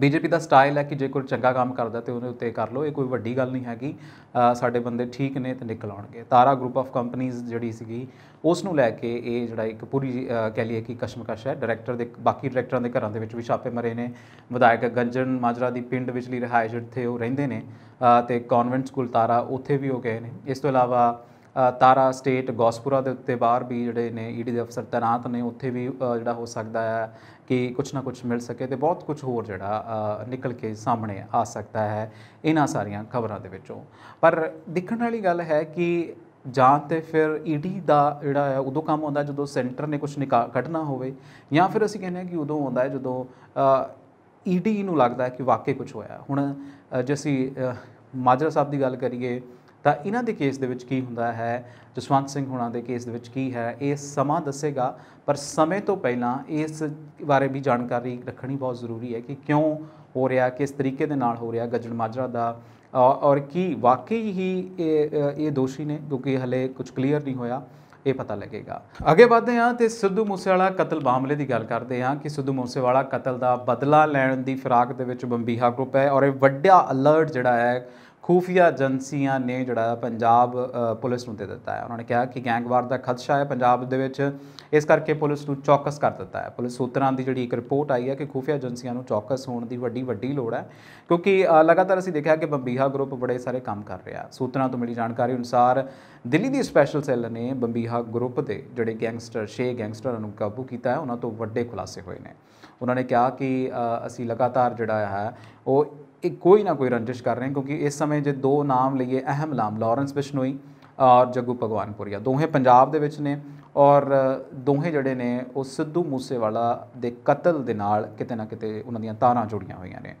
ਬੀਜੇਪੀ ਦਾ ਸਟਾਈਲ ਹੈ ਕਿ ਜੇ ਕੋਈ ਚੰਗਾ ਕੰਮ ਕਰਦਾ ਤੇ ਉਹਦੇ ਉੱਤੇ ਕਰ ਲਓ ਇਹ ਕੋਈ ਵੱਡੀ ਗੱਲ ਨਹੀਂ ਹੈਗੀ ਸਾਡੇ ਬੰਦੇ ਠੀਕ ਨੇ ਤੇ ਨਿਕਲ ਆਉਣਗੇ ਤਾਰਾ ਗਰੁੱਪ ਆਫ ਕੰਪਨੀਆਂ ਜਿਹੜੀ ਸੀਗੀ ਉਸ ਨੂੰ ਲੈ ਕੇ ਇਹ ਜਿਹੜਾ ਇੱਕ ਪੂਰੀ ਕਹਿ ਲਈਏ ਕਿ ਕਸ਼ਮਕਸ਼ ਹੈ ਡਾਇਰੈਕਟਰ ਦੇ ਬਾਕੀ ਡਾਇਰੈਕਟਰਾਂ ਦੇ ਘਰਾਂ ਦੇ ਵਿੱਚ ਵੀ ਛਾਪੇ ਮਰੇ ਨੇ ਵਿਧਾਇਕ ਗੰਜਨ ਮਾਜਰਾ ਦੀ ਪਿੰਡ ਵਿਚਲੀ ਰਹਾਇਸ਼ ਜਿੱਥੇ ਉਹ ਰਹਿੰਦੇ ਨੇ ਤੇ ਕਨਵੈਂਟ ਸਕੂਲ ਤਾਰਾ ਉੱਥੇ ਵੀ ਉਹ ਗਏ ਨੇ ਇਸ ਤੋਂ ਇਲਾਵਾ ਤਾਰਾ ਸਟੇਟ ਗੋਸਪੁਰਾ ਦੇ ਉੱਤੇ ਬਾਹਰ ਵੀ ਜਿਹੜੇ ਨੇ ਈਡੀ e ਦੇ ਅਫਸਰ ਤਨਾਤ ਨੇ ਉੱਥੇ ਵੀ ਜਿਹੜਾ ਹੋ ਸਕਦਾ ਹੈ ਕਿ ਕੁਝ ਨਾ ਕੁਝ ਮਿਲ ਸਕੇ ਤੇ ਬਹੁਤ ਕੁਝ ਹੋਰ ਜਿਹੜਾ ਨਿਕਲ ਕੇ ਸਾਹਮਣੇ ਆ ਸਕਦਾ ਹੈ ਇਹਨਾਂ ਸਾਰੀਆਂ ਖਬਰਾਂ ਦੇ ਵਿੱਚੋਂ ਪਰ ਦੇਖਣ ਵਾਲੀ ਗੱਲ ਹੈ ਕਿ ਜਾਂ ਤੇ ਫਿਰ ਈਡੀ e ਦਾ ਜਿਹੜਾ ਹੈ ਉਦੋਂ ਕੰਮ ਆਉਂਦਾ ਜਦੋਂ ਸੈਂਟਰ ਨੇ ਕੁਝ ਕੱਢਣਾ ਹੋਵੇ ਜਾਂ ਫਿਰ ਅਸੀਂ ਕਹਿੰਦੇ ਹਾਂ ਕਿ ਉਦੋਂ ਆਉਂਦਾ ਹੈ ਜਦੋਂ ਈਡੀ e ਨੂੰ ਲੱਗਦਾ ਹੈ ਕਿ ਵਾਕਈ ਕੁਝ ਹੋਇਆ ਹੁਣ ਜੇ ਅਸੀਂ ਮਾਜਰਾ ਸਾਹਿਬ ਦੀ ਗੱਲ ਕਰੀਏ ਤਾਂ ਇਹਨਾਂ ਦੇ ਕੇਸ ਦੇ ਵਿੱਚ ਕੀ ਹੁੰਦਾ ਹੈ ਜਸਵੰਤ ਸਿੰਘ ਹੁਣਾਂ ਦੇ ਕੇਸ ਦੇ ਵਿੱਚ ਕੀ ਹੈ ਇਹ ਸਮਾਂ ਦੱਸੇਗਾ ਪਰ ਸਮੇਂ ਤੋਂ ਪਹਿਲਾਂ ਇਸ ਬਾਰੇ ਵੀ ਜਾਣਕਾਰੀ ਰੱਖਣੀ ਬਹੁਤ ਜ਼ਰੂਰੀ ਹੈ ਕਿ ਕਿਉਂ ਹੋ ਰਿਹਾ ਕਿਸ ਤਰੀਕੇ ਦੇ ਨਾਲ ਹੋ ਰਿਹਾ ਗੱਜਣ ਮਾਜਰਾ ਦਾ ਔਰ ਕੀ ਵਾਕਈ ਹੀ ਇਹ ਦੋਸ਼ੀ ਨੇ ਕਿਉਂਕਿ ਹਲੇ ਕੁਝ ਕਲੀਅਰ ਨਹੀਂ ਹੋਇਆ ਇਹ ਪਤਾ ਲੱਗੇਗਾ ਅੱਗੇ ਵਧਦੇ ਹਾਂ ਤੇ ਸਿੱਧੂ ਮੂਸੇਵਾਲਾ ਕਤਲ ਮਾਮਲੇ ਦੀ ਗੱਲ ਕਰਦੇ ਹਾਂ ਕਿ ਸਿੱਧੂ ਮੂਸੇਵਾਲਾ ਕਤਲ ਦਾ ਬਦਲਾ ਲੈਣ ਦੀ ਫਿਰਾਕ ਦੇ ਵਿੱਚ ਬੰਬੀਹਾ ਗਰੁੱਪ ਹੈ ਔਰ ਇਹ ਵੱਡਾ ਅਲਰਟ ਜਿਹੜਾ ਹੈ ਖੂਫੀਆ ਏਜੰਸੀਆਂ ਨੇ ਜਿਹੜਾ ਪੰਜਾਬ ਪੁਲਿਸ ਨੂੰ ਦੇ ਦਿੱਤਾ ਹੈ ਉਹਨਾਂ ਨੇ ਕਿਹਾ ਕਿ ਗੈਂਗਵਾਰ ਦਾ ਖਦਸ਼ਾ ਹੈ ਪੰਜਾਬ ਦੇ ਵਿੱਚ ਇਸ ਕਰਕੇ ਪੁਲਿਸ ਨੂੰ ਚੌਕਸ ਕਰ ਦਿੱਤਾ ਹੈ ਪੁਲਿਸ ਸੂਤਰਾਂ ਦੀ ਜਿਹੜੀ ਇੱਕ ਰਿਪੋਰਟ ਆਈ ਹੈ ਕਿ ਖੂਫੀਆ ਏਜੰਸੀਆਂ ਨੂੰ ਚੌਕਸ ਹੋਣ ਦੀ ਵੱਡੀ ਵੱਡੀ ਲੋੜ ਹੈ ਕਿਉਂਕਿ ਲਗਾਤਾਰ ਅਸੀਂ ਦੇਖਿਆ ਕਿ ਬੰਬੀਹਾ ਗਰੁੱਪ ਬੜੇ ਸਾਰੇ ਕੰਮ ਕਰ ਰਿਹਾ ਸੂਤਰਾਂ ਤੋਂ ਮਿਲੀ ਜਾਣਕਾਰੀ ਅਨੁਸਾਰ ਦਿੱਲੀ ਦੀ ਸਪੈਸ਼ਲ ਸੈੱਲ ਨੇ ਬੰਬੀਹਾ ਗਰੁੱਪ ਦੇ ਜਿਹੜੇ ਗੈਂਗਸਟਰ 6 ਗੈਂਗਸਟਰ ਨੂੰ ਕਾਬੂ ਕੀਤਾ ਹੈ ਉਹਨਾਂ ਤੋਂ ਵੱਡੇ ਖੁਲਾਸੇ ਹੋਏ ਨੇ ਉਹਨਾਂ ਨੇ ਕਿਹਾ ਕਿ ਅਸੀਂ ਲਗਾਤਾਰ ਜਿਹੜਾ ਹੈ ਉਹ ਇਹ ਕੋਈ ਨਾ ਕੋਈ ਰੰਜਿਸ਼ ਕਰ ਰਹੇ ਹਨ ਕਿਉਂਕਿ ਇਸ ਸਮੇਂ ਜੇ ਦੋ ਨਾਮ ਲਈਏ ਅਹਿਮ ਨਾਮ ਲਾਰੈਂਸ ਬਿਸ਼ਨੋਈ ਔਰ ਜੱਗੂ ਭਗਵਾਨਪੁਰੀਆ ਦੋਹੇ ਪੰਜਾਬ ਦੇ ਵਿੱਚ ਨੇ ਔਰ ਦੋਹੇ ਜਿਹੜੇ ਨੇ ਉਹ ਸਿੱਧੂ ਮੂਸੇਵਾਲਾ ਦੇ ਕਤਲ ਦੇ ਨਾਲ ਕਿਤੇ ਨਾ ਕਿਤੇ ਉਹਨਾਂ ਦੀਆਂ ਤਾਰਾਂ ਜੁੜੀਆਂ ਹੋਈਆਂ ਨੇ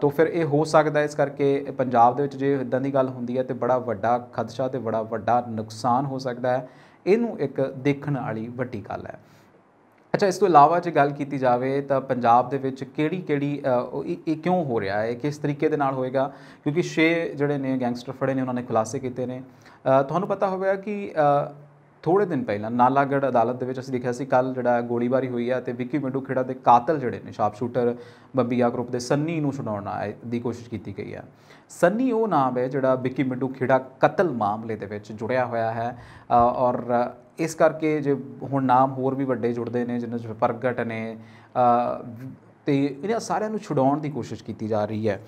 ਤੋ ਫਿਰ ਇਹ ਹੋ ਸਕਦਾ ਇਸ ਕਰਕੇ ਪੰਜਾਬ ਦੇ ਵਿੱਚ ਜੇ ਇਦਾਂ ਦੀ ਗੱਲ ਹੁੰਦੀ ਹੈ ਤੇ ਬੜਾ ਵੱਡਾ ਖਦਸ਼ਾ ਤੇ ਬੜਾ ਵੱਡਾ ਨੁਕਸਾਨ ਹੋ ਸਕਦਾ ਹੈ ਇਹਨੂੰ ਇੱਕ ਦੇਖਣ ਵਾਲੀ ਵੱਡੀ ਗੱਲ ਹੈ ਅੱਛਾ ਇਸ ਤੋਂ ਇਲਾਵਾ ਜੇ ਗੱਲ ਕੀਤੀ ਜਾਵੇ ਤਾਂ ਪੰਜਾਬ ਦੇ ਵਿੱਚ ਕਿਹੜੀ ਕਿਹੜੀ ਇਹ ਕਿਉਂ ਹੋ ਰਿਹਾ ਹੈ ਕਿਸ ਤਰੀਕੇ ਦੇ ਨਾਲ ਹੋਏਗਾ ਕਿਉਂਕਿ 6 ਜਿਹੜੇ ਨੇ ਗੈਂਗਸਟਰ ਫੜੇ ਨੇ ਉਹਨਾਂ ਨੇ ਖੁਲਾਸੇ ਕੀਤੇ ਨੇ ਤੁਹਾਨੂੰ ਪਤਾ ਹੋਵੇਗਾ ਕਿ ਥੋੜੇ ਦਿਨ ਪਹਿਲਾਂ ਨਾਲਾਗੜ ਅਦਾਲਤ ਦੇ ਵਿੱਚ ਅਸੀਂ ਦੇਖਿਆ ਸੀ ਕੱਲ ਜਿਹੜਾ ਗੋਲੀਬਾਰੀ ਹੋਈ ਹੈ ਤੇ ਵਿੱਕੀ ਮਿੰਡੂ ਖੇੜਾ ਦੇ ਕਾਤਲ ਜਿਹੜੇ ਨੇ ਸ਼ਾਰਪ ਸ਼ੂਟਰ ਬੰਬੀਆ ਗਰੁੱਪ ਦੇ ਸੰਨੀ ਨੂੰ ਛਡਾਉਣਾ ਦੀ ਕੋਸ਼ਿਸ਼ ਕੀਤੀ ਗਈ ਹੈ ਸੰਨੀ ਉਹ ਨਾਮ ਹੈ ਜਿਹੜਾ ਵਿੱਕੀ ਮਿੰਡੂ ਖੇੜਾ ਕਤਲ ਮਾਮਲੇ ਦੇ ਵਿੱਚ ਜੁੜਿਆ ਹੋਇਆ ਹੈ ਔਰ ਇਸ ਕਰਕੇ ਜੇ ਹੁਣ ਨਾਮ ਹੋਰ ਵੀ ਵੱਡੇ ਜੁੜਦੇ ਨੇ ਜਿਨ੍ਹਾਂ ਵਿੱਚ ਪ੍ਰਗਟ ਨੇ ਤੇ ਇਹਨਾਂ ਸਾਰਿਆਂ ਨੂੰ ਛਡਾਉਣ ਦੀ ਕੋਸ਼ਿਸ਼ ਕੀਤੀ ਜਾ ਰਹੀ ਹੈ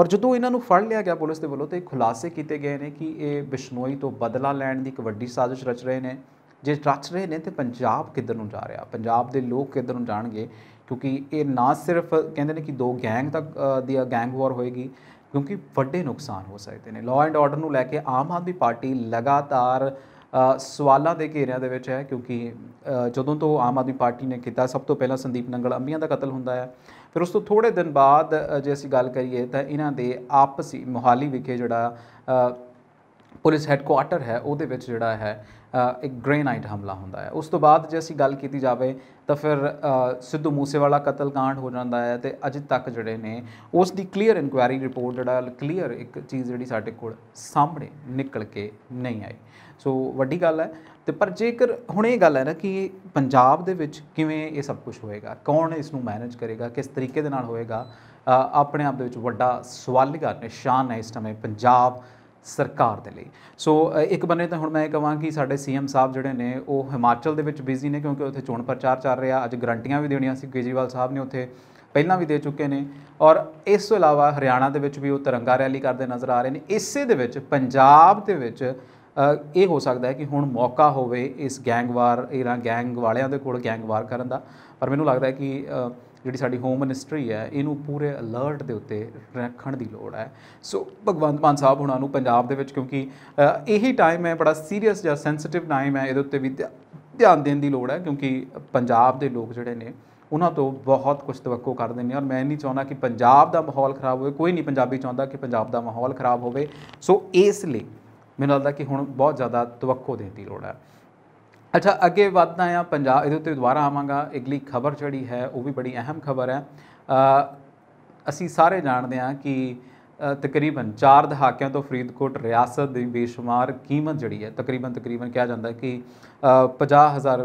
ਔਰ ਜਦੋਂ ਇਹਨਾਂ ਨੂੰ ਫੜ ਲਿਆ ਗਿਆ ਪੁਲਿਸ ਦੇ ਵੱਲੋਂ ਤੇ ਖੁਲਾਸੇ ਕੀਤੇ ਗਏ ਨੇ ਕਿ ਇਹ ਬਿਸ਼ਨੋਈ ਤੋਂ ਬਦਲਾ ਲੈਣ ਦੀ ਇੱਕ ਵੱਡੀ ਸਾਜ਼ਿਸ਼ ਰਚ ਰਹੇ ਨੇ ਜੇ ਰਚ ਰਹੇ ਨੇ ਤੇ ਪੰਜਾਬ ਕਿੱਧਰ ਨੂੰ ਜਾ ਰਿਹਾ ਪੰਜਾਬ ਦੇ ਲੋਕ ਕਿੱਧਰ ਨੂੰ ਜਾਣਗੇ ਕਿਉਂਕਿ ਇਹ ਨਾ ਸਿਰਫ ਕਹਿੰਦੇ ਨੇ ਕਿ ਦੋ ਗੈਂਗ ਤੱਕ ਦੀ ਗੈਂਗ ਵਾਰ ਹੋਏਗੀ ਕਿਉਂਕਿ ਵੱਡੇ ਨੁਕਸਾਨ ਹੋ ਸਕਦੇ ਨੇ ਲਾਅ ਐਂਡ ਆਰਡਰ ਨੂੰ ਲੈ ਕੇ ਆਮ ਆਦਮੀ ਪਾਰਟੀ ਲਗਾਤਾਰ ਸਵਾਲਾਂ ਦੇ ਘੇਰਿਆਂ ਦੇ ਵਿੱਚ ਹੈ ਕਿਉਂਕਿ ਜਦੋਂ ਤੋਂ ਆਮ ਆਦਮੀ ਪਾਰਟੀ ਨੇ ਕੀਤਾ ਸਭ ਤੋਂ ਪਹਿਲਾਂ ਸੰਦੀਪ ਨੰਗਲ ਅੰਬੀਆਂ ਦਾ ਕਤਲ ਹੁੰਦਾ ਹੈ ਫਿਰ ਉਸ ਤੋਂ ਥੋੜੇ ਦਿਨ ਬਾਅਦ ਜੇ ਅਸੀਂ ਗੱਲ ਕਰੀਏ ਤਾਂ ਇਹਨਾਂ ਦੇ ਆਪਸੀ ਮੁਹਾਲੀ ਵਿਖੇ ਜਿਹੜਾ ਪੁਲਿਸ ਹੈੱਡਕੁਆਟਰ ਹੈ ਉਹਦੇ ਵਿੱਚ ਜਿਹੜਾ ਹੈ ਇੱਕ ਗ੍ਰੇਨਾਈਟ ਹਮਲਾ ਹੁੰਦਾ ਹੈ ਉਸ ਤੋਂ ਬਾਅਦ ਜੇ ਅਸੀਂ ਗੱਲ ਕੀਤੀ ਜਾਵੇ ਤਾਂ ਫਿਰ ਸਿੱਧੂ ਮੂਸੇਵਾਲਾ ਕਤਲकांड ਹੋ ਜਾਂਦਾ ਹੈ ਤੇ ਅਜੇ ਤੱਕ ਜਿਹੜੇ ਨੇ ਉਸ ਦੀ ਕਲੀਅਰ ਇਨਕੁਆਇਰੀ ਰਿਪੋਰਟ ਜਿਹੜਾ ਕਲੀਅਰ ਇੱਕ ਚੀਜ਼ ਜਿਹੜੀ ਸਾਡੇ ਕੋਲ ਸਾਹਮਣੇ ਨਿਕਲ ਕੇ ਨਹੀਂ ਆਈ ਸੋ ਵੱਡੀ ਗੱਲ ਹੈ ਤੇ ਪਰ ਜੇਕਰ ਹੁਣ ਇਹ ਗੱਲ ਹੈ ਨਾ ਕਿ ਪੰਜਾਬ ਦੇ ਵਿੱਚ ਕਿਵੇਂ ਇਹ ਸਭ ਕੁਝ ਹੋਏਗਾ ਕੌਣ ਇਸ ਨੂੰ ਮੈਨੇਜ ਕਰੇਗਾ ਕਿਸ ਤਰੀਕੇ ਦੇ ਨਾਲ ਹੋਏਗਾ ਆਪਣੇ ਆਪ ਦੇ ਵਿੱਚ ਵੱਡਾ ਸਵਾਲੀਆ ਨਿਸ਼ਾਨ ਹੈ ਇਸ ਸਮੇਂ ਪੰਜਾਬ ਸਰਕਾਰ ਦੇ ਲਈ ਸੋ ਇੱਕ ਬੰਨੇ ਤਾਂ ਹੁਣ ਮੈਂ ਇਹ ਕਹਾਂ ਕਿ ਸਾਡੇ ਸੀਐਮ ਸਾਹਿਬ ਜਿਹੜੇ ਨੇ ਉਹ ਹਿਮਾਚਲ ਦੇ ਵਿੱਚ ਬਿਜ਼ੀ ਨੇ ਕਿਉਂਕਿ ਉੱਥੇ ਚੋਣ ਪ੍ਰਚਾਰ ਚੱਲ ਰਿਹਾ ਅੱਜ ਗਰੰਟੀਆਂ ਵੀ ਦੇਣੀਆਂ ਸੀ ਕੇਜੀਵਾਲ ਸਾਹਿਬ ਨੇ ਉੱਥੇ ਪਹਿਲਾਂ ਵੀ ਦੇ ਚੁੱਕੇ ਨੇ ਔਰ ਇਸ ਤੋਂ ਇਲਾਵਾ ਹਰਿਆਣਾ ਦੇ ਵਿੱਚ ਵੀ ਉਹ ਤਿਰੰਗਾ ਰੈਲੀ ਕਰਦੇ ਨਜ਼ਰ ਆ ਰਹੇ ਨੇ ਇਸੇ ਦੇ ਵਿੱਚ ਪੰਜਾਬ ਦੇ ਵਿੱਚ ਇਹ ਹੋ ਸਕਦਾ ਹੈ ਕਿ ਹੁਣ ਮੌਕਾ ਹੋਵੇ ਇਸ ਗੈਂਗਵਾਰ ਇਹਨਾਂ ਗੈਂਗ ਵਾਲਿਆਂ ਦੇ ਕੋਲ ਗੈਂਗਵਾਰ ਕਰਨ ਦਾ ਪਰ ਮੈਨੂੰ ਲੱਗਦਾ ਹੈ ਕਿ ਜਿਹੜੀ ਸਾਡੀ ਹੋਮ ਮਿਨਿਸਟਰੀ ਹੈ ਇਹਨੂੰ ਪੂਰੇ ਅਲਰਟ ਦੇ ਉੱਤੇ ਰੱਖਣ ਦੀ ਲੋੜ ਹੈ ਸੋ ਭਗਵੰਤ ਮਾਨ ਸਾਹਿਬ ਹੁਣਾਂ ਨੂੰ ਪੰਜਾਬ ਦੇ ਵਿੱਚ ਕਿਉਂਕਿ ਇਹੀ ਟਾਈਮ ਹੈ ਬੜਾ ਸੀਰੀਅਸ ਜਾਂ ਸੈਂਸਿਟਿਵ ਟਾਈਮ ਹੈ ਇਹਦੇ ਉੱਤੇ ਵੀ ਧਿਆਨ ਦੇਣ ਦੀ ਲੋੜ ਹੈ ਕਿਉਂਕਿ ਪੰਜਾਬ ਦੇ ਲੋਕ ਜਿਹੜੇ ਨੇ ਉਹਨਾਂ ਤੋਂ ਬਹੁਤ ਕੁਝ ਤਵੱਕੋ ਕਰਦੇ ਨੇ ਔਰ ਮੈਂ ਨਹੀਂ ਚਾਹੁੰਦਾ ਕਿ ਪੰਜਾਬ ਦਾ ਮਾਹੌਲ ਖਰਾਬ ਹੋਵੇ ਕੋਈ ਨਹੀਂ ਪੰਜਾਬੀ ਚਾਹੁੰਦਾ ਕਿ ਪੰਜਾਬ ਦਾ ਮਾਹੌਲ ਖਰਾਬ ਹੋਵੇ ਸੋ ਇਸ ਲਈ ਮੈਨੂੰ ਲੱਗਦਾ ਕਿ ਹੁਣ ਬਹੁਤ ਜ਼ਿਆਦਾ ਤਵੱਕੋ ਦੇਣ ਦੀ ਲੋੜ ਹੈ ਅੱਛਾ ਅੱਗੇ ਵਧਦਾ ਆ ਪੰਜਾਬ ਇਹਦੇ ਉੱਤੇ ਦੁਬਾਰਾ ਆਵਾਂਗਾ ਅਗਲੀ ਖਬਰ ਜਿਹੜੀ ਹੈ ਉਹ ਵੀ ਬੜੀ ਅਹਿਮ ਖਬਰ ਹੈ ਅਸੀਂ ਸਾਰੇ ਜਾਣਦੇ ਹਾਂ ਕਿ ਤਕਰੀਬਨ 4 ਦਹਾਕਿਆਂ ਤੋਂ ਫਰੀਦਕੋਟ ਰਿਆਸਤ ਦੀ ਬੇਸ਼ੁਮਾਰ ਕੀਮਤ ਜਿਹੜੀ ਹੈ ਤਕਰੀਬਨ ਤਕਰੀਬਨ ਕਿਹਾ ਜਾਂਦਾ ਹੈ ਕਿ 50000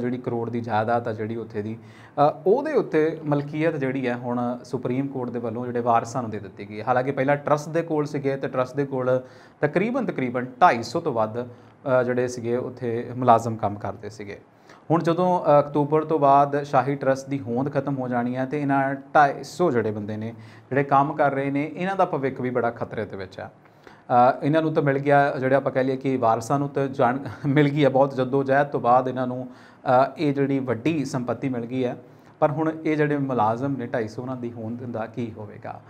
ਜਿਹੜੀ ਕਰੋੜ ਦੀ ਜਾਇਦਾਦ ਆ ਜਿਹੜੀ ਉੱਥੇ ਦੀ ਉਹਦੇ ਉੱਤੇ ਮਲਕੀਅਤ ਜਿਹੜੀ ਹੈ ਹੁਣ ਸੁਪਰੀਮ ਕੋਰਟ ਦੇ ਵੱਲੋਂ ਜਿਹੜੇ ਵਾਰਸਾਂ ਨੂੰ ਦੇ ਦਿੱਤੀ ਗਈ ਹਾਲਾਂਕਿ ਪਹਿਲਾਂ ਟਰਸਟ ਦੇ ਕੋਲ ਸੀਗੇ ਤੇ ਟਰਸਟ ਦੇ ਕੋਲ ਤਕਰੀਬਨ ਤਕਰੀਬਨ 250 ਤੋਂ ਵੱਧ ਜਿਹੜੇ ਸੀਗੇ ਉੱਥੇ ਮੁਲਾਜ਼ਮ ਕੰਮ ਕਰਦੇ ਸੀਗੇ ਹੁਣ ਜਦੋਂ ਅਕਤੂਬਰ ਤੋਂ ਬਾਅਦ ਸ਼ਾਹੀ ਟਰਸਟ ਦੀ ਹੋਂਦ ਖਤਮ ਹੋ ਜਾਣੀ ਹੈ ਤੇ ਇਹਨਾਂ 250 ਜਿਹੜੇ ਬੰਦੇ ਨੇ ਜਿਹੜੇ ਕੰਮ ਕਰ ਰਹੇ ਨੇ ਇਹਨਾਂ ਦਾ ਭਵਿੱਖ ਵੀ ਬੜਾ ਖਤਰੇ ਦੇ ਵਿੱਚ ਆ ਇਹਨਾਂ ਨੂੰ ਤਾਂ ਮਿਲ ਗਿਆ ਜਿਹੜੇ ਆਪਾਂ ਕਹਿ ਲਈਏ ਕਿ ਵਾਰਸਾਂ ਨੂੰ ਤਾਂ ਜਾਣ ਮਿਲ ਗਈ ਹੈ ਬਹੁਤ ਜਾਇਦ ਤੋਂ ਬਾਅਦ ਇਹਨਾਂ ਨੂੰ ਇਹ ਜਿਹੜੀ ਵੱਡੀ ਸੰਪਤੀ ਮਿਲ ਗਈ ਹੈ ਪਰ ਹੁਣ ਇਹ ਜਿਹੜੇ ਮੁਲਾਜ਼ਮ ਨੇ 250 ਉਹਨਾਂ ਦੀ ਹੋਣ ਦਾ ਕੀ ਹੋਵੇਗਾ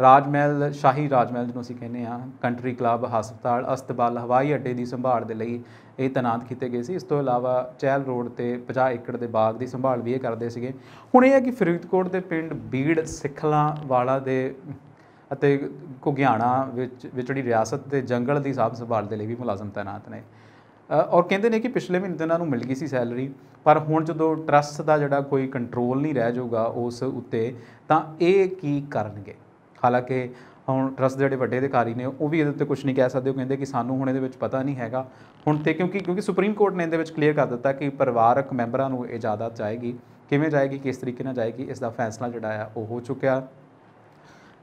ਰਾਜਮਹਿਲ ਸ਼ਾਹੀ ਰਾਜਮਹਿਲ ਜਿਹਨੂੰ ਅਸੀਂ ਕਹਿੰਦੇ ਆ ਕੰਟਰੀ ਕਲੱਬ ਹਸਪਤਾਲ ਅਸਤਬਾਲ ਹਵਾਈ ਅੱਡੇ ਦੀ ਸੰਭਾਲ ਦੇ ਲਈ ਇਹ ਤਨਾਤ ਕੀਤੇ ਗਏ ਸੀ ਇਸ ਤੋਂ ਇਲਾਵਾ ਚੈਲ ਰੋਡ ਤੇ 50 ਏਕੜ ਦੇ ਬਾਗ ਦੀ ਸੰਭਾਲ ਵੀ ਇਹ ਕਰਦੇ ਸੀਗੇ ਹੁਣ ਇਹ ਹੈ ਕਿ ਫਰੀਦਕੋਟ ਦੇ ਪਿੰਡ ਬੀੜ ਸਿੱਖਲਾ ਵਾਲਾ ਦੇ ਅਤੇ ਕੁਗਿਆਣਾ ਵਿੱਚ ਵਿਚੜੀ ਰਿਆਸਤ ਦੇ ਜੰਗਲ ਦੀ ਸਾਫ ਸੰਭਾਲ ਦੇ ਲਈ ਵੀ ਮੁਲਾਜ਼ਮ ਤਨਾਤ ਨੇ ਔਰ ਕਹਿੰਦੇ ਨੇ ਕਿ ਪਿਛਲੇ ਮਹੀਨੇ ਇਹਨਾਂ ਨੂੰ ਮਿਲ ਗਈ ਸੀ ਸੈਲਰੀ ਪਰ ਹੁਣ ਜਦੋਂ ਟਰਸਟ ਦਾ ਜਿਹੜਾ ਕੋਈ ਕੰਟਰੋਲ ਨਹੀਂ ਰਹਿ ਜਾਊਗਾ ਉਸ ਉੱਤੇ ਤਾਂ ਇਹ ਕੀ ਕਰਨਗੇ ਹਾਲਾਂਕਿ ਹੁਣ ਟਰਸਟ ਦੇ ਜਿਹੜੇ ਵੱਡੇ ਅਧਿਕਾਰੀ ਨੇ ਉਹ ਵੀ ਇਹਦੇ ਉੱਤੇ ਕੁਝ ਨਹੀਂ ਕਹਿ ਸਕਦੇ ਉਹ ਕਹਿੰਦੇ ਕਿ ਸਾਨੂੰ ਹੁਣ ਇਹਦੇ ਵਿੱਚ ਪਤਾ ਨਹੀਂ ਹੈਗਾ ਹੁਣ ਤੇ ਕਿਉਂਕਿ ਕਿਉਂਕਿ ਸੁਪਰੀਮ ਕੋਰਟ ਨੇ ਇਹਦੇ ਵਿੱਚ ਕਲੀਅਰ ਕਰ ਦਿੱਤਾ ਕਿ ਪਰਿਵਾਰਕ ਮੈਂਬਰਾਂ ਨੂੰ ਇਜਾਜ਼ਤ ਜਾਏਗੀ ਕਿਵੇਂ ਜਾਏਗੀ ਕਿਸ ਤਰੀਕੇ ਨਾਲ ਜਾਏਗੀ ਇਸ ਦਾ ਫੈਸਲਾ ਜਿਹੜਾ ਆ ਉਹ ਹੋ ਚੁੱਕਿਆ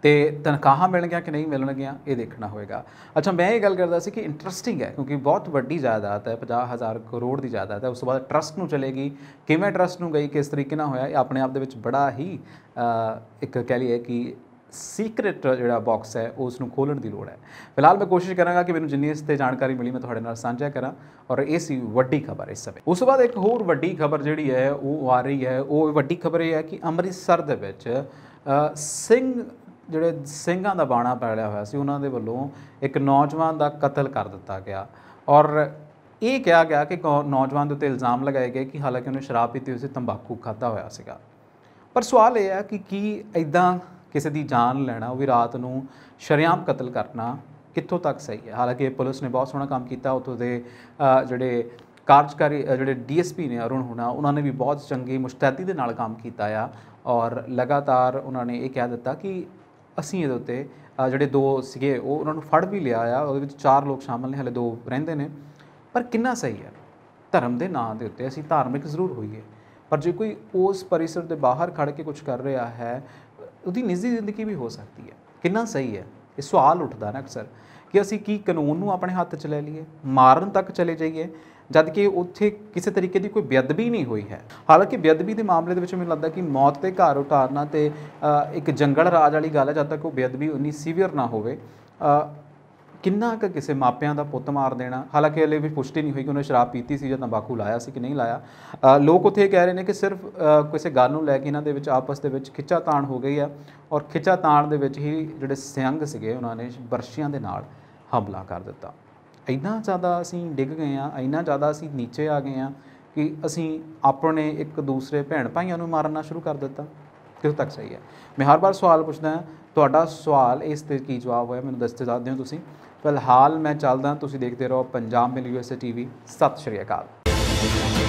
ਤੇ ਤਨਖਾਹਾਂ ਮਿਲਣਗੀਆਂ ਕਿ ਨਹੀਂ ਮਿਲਣਗੀਆਂ ਇਹ ਦੇਖਣਾ ਹੋਵੇਗਾ ਅੱਛਾ ਮੈਂ ਇਹ ਗੱਲ ਕਰਦਾ ਸੀ ਕਿ ਇੰਟਰਸਟਿੰਗ ਹੈ ਕਿਉਂਕਿ ਬਹੁਤ ਵੱਡੀ ਜਾਇਦਾਦ ਹੈ 50000 ਕਰੋੜ ਦੀ ਜਾਇਦਾਦ ਹੈ ਉਸ ਤੋਂ ਬਾਅਦ ਟਰਸਟ ਨੂੰ ਚਲੇਗੀ ਕਿਵੇਂ ਟਰਸਟ ਨੂੰ ਗਈ ਕਿਸ ਤਰੀਕੇ ਨਾਲ ਹੋਇਆ ਇਹ ਆਪਣੇ ਆਪ ਦੇ ਵਿੱਚ ਬੜਾ ਹੀ ਇੱਕ ਕਹਿ ਲਈਏ ਕਿ ਸੀਕ੍ਰੀਟ ਜਿਹੜਾ ਬਾਕਸ ਹੈ ਉਸ ਨੂੰ ਖੋਲਣ ਦੀ ਲੋੜ ਹੈ ਫਿਲਹਾਲ ਮੈਂ ਕੋਸ਼ਿਸ਼ ਕਰਾਂਗਾ ਕਿ ਮੈਨੂੰ ਜਿੰਨੀ ਇਸ ਤੇ ਜਾਣਕਾਰੀ ਮਿਲੀ ਮੈਂ ਤੁਹਾਡੇ ਨਾਲ ਸਾਂਝਾ ਕਰਾਂ ਔਰ ਇਹ ਸੀ ਵੱਡੀ ਖਬਰ ਇਸ ਸਮੇਂ ਉਸ ਤੋਂ ਬਾਅਦ ਇੱਕ ਹੋਰ ਵੱਡੀ ਖਬਰ ਜਿਹੜੀ ਹੈ ਉਹ ਆ ਰਹੀ ਹੈ ਉਹ ਵੱਡੀ ਖਬਰ ਇਹ ਹੈ ਕਿ ਅੰਮ੍ਰਿਤਸਰ ਦੇ ਵਿੱਚ ਸਿੰਘ ਜਿਹੜੇ ਸਿੰਘਾਂ ਦਾ ਬਾਣਾ ਪਾਲਿਆ ਹੋਇਆ ਸੀ ਉਹਨਾਂ ਦੇ ਵੱਲੋਂ ਇੱਕ ਨੌਜਵਾਨ ਦਾ ਕਤਲ ਕਰ ਦਿੱਤਾ ਗਿਆ ਔਰ ਇਹ ਕਿਹਾ ਗਿਆ ਕਿ ਨੌਜਵਾਨ ਦੇ ਉੱਤੇ ਇਲਜ਼ਾਮ ਲਗਾਏ ਗਏ ਕਿ ਹਾਲਾਂਕਿ ਉਹਨੇ ਸ਼ਰਾਬ ਪੀਤੀ ਹੋਈ ਸੀ ਤੰਬਾਕੂ ਖਾਦਾ ਹੋਇਆ ਸੀਗਾ ਪਰ ਸਵਾਲ ਇਹ ਹੈ ਕਿ ਕੀ ਐਦਾਂ ਕਿਸੇ ਦੀ ਜਾਨ ਲੈਣਾ ਉਹ ਵੀ ਰਾਤ ਨੂੰ ਸ਼ਰਿਆਮ ਕਤਲ ਕਰਨਾ ਕਿੱਥੋਂ ਤੱਕ ਸਹੀ ਹੈ ਹਾਲਾਂਕਿ ਪੁਲਿਸ ਨੇ ਬਹੁਤ ਸੋਹਣਾ ਕੰਮ ਕੀਤਾ ਉਥੋਂ ਦੇ ਜਿਹੜੇ ਕਾਰਜਕਾਰੀ ਜਿਹੜੇ ਡੀਐਸਪੀ ਨੇ ਅਰੁਣ ਹੁਣਾ ਉਹਨਾਂ ਨੇ ਵੀ ਬਹੁਤ ਚੰਗੀ ਮੁਸ਼ਤੈਦੀ ਦੇ ਨਾਲ ਕੰਮ ਕੀਤਾ ਆ ਔਰ ਲਗਾਤਾਰ ਉਹਨਾਂ ਨੇ ਇਹ ਕਹਿ ਦਿੱਤਾ ਕਿ ਅਸੀਂ ਇਹਦੇ ਉੱਤੇ ਜਿਹੜੇ ਦੋ ਸੀਗੇ ਉਹ ਉਹਨਾਂ ਨੂੰ ਫੜ ਵੀ ਲਿਆ ਆ ਉਹਦੇ ਵਿੱਚ ਚਾਰ ਲੋਕ ਸ਼ਾਮਲ ਨੇ ਹਲੇ ਦੋ ਰਹਿੰਦੇ ਨੇ ਪਰ ਕਿੰਨਾ ਸਹੀ ਹੈ ਧਰਮ ਦੇ ਨਾਂ ਦੇ ਉੱਤੇ ਅਸੀਂ ਧਾਰਮਿਕ ਜ਼ਰੂਰ ਹੋਈਏ ਪਰ ਜੇ ਕੋਈ ਉਸ ਪਰਿਸਰ ਦੇ ਬਾਹਰ ਖੜ ਕੇ ਕੁਝ ਕਰ ਰਿਹਾ ਹੈ ਉਹਦੀ ਨਿੱਜੀ ਜ਼ਿੰਦਗੀ ਵੀ ਹੋ ਸਕਦੀ ਹੈ ਕਿੰਨਾ ਸਹੀ ਹੈ ਇਹ ਸਵਾਲ ਉੱਠਦਾ ਨਾ ਅਕਸਰ ਕਿ ਅਸੀਂ ਕੀ ਕਾਨੂੰਨ ਨੂੰ ਆਪਣੇ ਹੱਥ 'ਚ ਲੈ ਲਈਏ ਮਾਰਨ ਤੱਕ ਚਲੇ ਜਾਈਏ ਜਦ ਕਿ ਉੱਥੇ ਕਿਸੇ ਤਰੀਕੇ ਦੀ ਕੋਈ ਬੇਅਦਬੀ ਨਹੀਂ ਹੋਈ ਹੈ ਹਾਲਾਂਕਿ ਬੇਅਦਬੀ ਦੇ ਮਾਮਲੇ ਦੇ ਵਿੱਚ ਮੈਨੂੰ ਲੱਗਦਾ ਕਿ ਮੌਤ ਤੇ ਘਰ ਉਤਾਰਨਾ ਤੇ ਇੱਕ ਜੰਗਲ ਰਾਜ ਵਾਲੀ ਗੱਲ ਹੈ ਜਦ ਤੱਕ ਉਹ ਬੇਅਦਬੀ ਉਨੀ ਸੀਵੀਅਰ ਨਾ ਹੋਵੇ ਕਿੰਨਾ ਕ ਕਿਸੇ ਮਾਪਿਆਂ ਦਾ ਪੁੱਤ ਮਾਰ ਦੇਣਾ ਹਾਲਾਂਕਿ ਹਲੇ ਵੀ ਪੁਸ਼ਟੀ ਨਹੀਂ ਹੋਈ ਕਿ ਉਹਨੇ ਸ਼ਰਾਬ ਪੀਤੀ ਸੀ ਜਾਂ ਤੰਬਾਕੂ ਲਾਇਆ ਸੀ ਕਿ ਨਹੀਂ ਲਾਇਆ ਲੋਕ ਉੱਥੇ ਕਹਿ ਰਹੇ ਨੇ ਕਿ ਸਿਰਫ ਕਿਸੇ ਗੱਲ ਨੂੰ ਲੈ ਕੇ ਇਹਨਾਂ ਦੇ ਵਿੱਚ ਆਪਸ ਦੇ ਵਿੱਚ ਖਿੱਚਾ ਤਾਣ ਹੋ ਗਈ ਆ ਔਰ ਖਿੱਚਾ ਤਾਣ ਦੇ ਵਿੱਚ ਹੀ ਜਿਹੜੇ ਸਿੰਘ ਸੀਗੇ ਉਹਨਾਂ ਨੇ ਬਰਸ਼ੀਆਂ ਦੇ ਨਾਲ ਹਮਲਾ ਕਰ ਦਿੱਤਾ ਇੰਨਾ ਜ਼ਿਆਦਾ ਅਸੀਂ ਡਿੱਗ ਗਏ ਆ ਇੰਨਾ ਜ਼ਿਆਦਾ ਅਸੀਂ ਨੀਚੇ ਆ ਗਏ ਆ ਕਿ ਅਸੀਂ ਆਪਣੇ ਇੱਕ ਦੂਸਰੇ ਭੈਣ ਭਾਈਆਂ ਨੂੰ ਮਾਰਨਾ ਸ਼ੁਰੂ ਕਰ ਦਿੱਤਾ ਕਿਦੋਂ ਤੱਕ ਸਹੀ ਹੈ ਮੈਂ ਹਰ ਵਾਰ ਸਵਾਲ ਪੁੱਛਦਾ ਹਾਂ ਤੁਹਾਡਾ ਸਵਾਲ ਇਸ ਤੇ ਕੀ ਜਵਾਬ ਹੋਇਆ ਮੈਨੂੰ ਦੱਸਦੇ ਜਾਂਦੇ ਹੋ ਤੁਸੀਂ ਫਿਲਹਾਲ ਮੈਂ ਚੱਲਦਾ ਤੁਸੀਂ ਦੇਖਦੇ ਰਹੋ ਪੰਜਾਬ ਮਿਲ ਯੂਐਸਏ ਟੀਵੀ ਸਤਿ ਸ਼੍ਰੀ ਅਕਾਲ